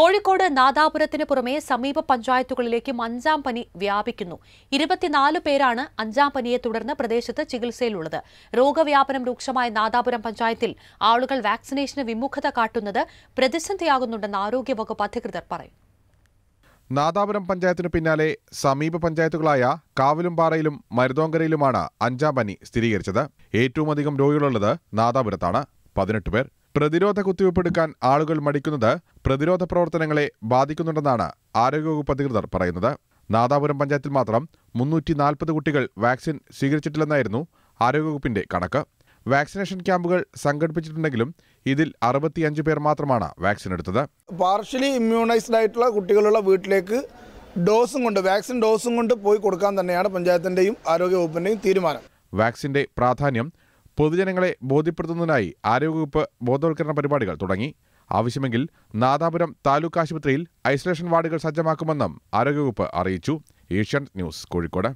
കോഴിക്കോട് നാദാപുരത്തിന് പുറമെ സമീപ പഞ്ചായത്തുകളിലേക്കും അഞ്ചാം പനി വ്യാപിക്കുന്നു ഇരുപത്തിനാല് പേരാണ് അഞ്ചാം പനിയെ തുടർന്ന് പ്രദേശത്ത് ചികിത്സയിലുള്ളത് രോഗവ്യാപനം രൂക്ഷമായ നാദാപുരം പഞ്ചായത്തിൽ ആളുകൾ വാക്സിനേഷന് വിമുഖത കാട്ടുന്നത് പ്രതിസന്ധിയാകുന്നുണ്ടെന്ന് ആരോഗ്യവകുപ്പ് അധികൃതർ പറയും നാദാപുരം പഞ്ചായത്തിനു പിന്നാലെ സമീപ പഞ്ചായത്തുകളായ കാവിലുംപാറയിലും മരുതോങ്കരയിലുമാണ് അഞ്ചാം പനി സ്ഥിരീകരിച്ചത് ഏറ്റവുമധികം രോഗികളുള്ളത് നാദാപുരത്താണ് പതിനെട്ട് പേർ പ്രതിരോധ കുത്തിവയ്പ്പെടുക്കാൻ ആളുകൾ മടിക്കുന്നത് പ്രതിരോധ പ്രവർത്തനങ്ങളെ ബാധിക്കുന്നുണ്ടെന്നാണ് ആരോഗ്യവകുപ്പ് അധികൃതർ പറയുന്നത് നാദാപുരം പഞ്ചായത്തിൽ മാത്രം മുന്നൂറ്റി നാൽപ്പത് കുട്ടികൾ വാക്സിൻ സ്വീകരിച്ചിട്ടില്ലെന്നായിരുന്നു ആരോഗ്യവകുപ്പിന്റെ കണക്ക് വാക്സിനേഷൻ ക്യാമ്പുകൾ സംഘടിപ്പിച്ചിട്ടുണ്ടെങ്കിലും ഇതിൽ അറുപത്തിയഞ്ച് പേർ മാത്രമാണ് വാക്സിൻ എടുത്തത് പാർഷ്യലി ഇമ്മ്യൂണൈസ്ഡ് ആയിട്ടുള്ള കുട്ടികളുള്ള വീട്ടിലേക്ക് ഡോസും കൊണ്ട് വാക്സിൻ ഡോസും കൊണ്ട് പോയി കൊടുക്കാൻ തന്നെയാണ് പഞ്ചായത്തിന്റെയും ആരോഗ്യവകുപ്പിന്റെയും തീരുമാനം വാക്സിന്റെ പ്രാധാന്യം പൊതുജനങ്ങളെ ബോധ്യപ്പെടുത്തുന്നതിനായി ആരോഗ്യവകുപ്പ് ബോധവൽക്കരണ പരിപാടികൾ തുടങ്ങി ആവശ്യമെങ്കിൽ നാദാപുരം താലൂക്ക് ആശുപത്രിയിൽ ഐസൊലേഷൻ വാർഡുകൾ സജ്ജമാക്കുമെന്നും ആരോഗ്യവകുപ്പ് അറിയിച്ചു ഏഷ്യൻ ന്യൂസ് കോഴിക്കോട്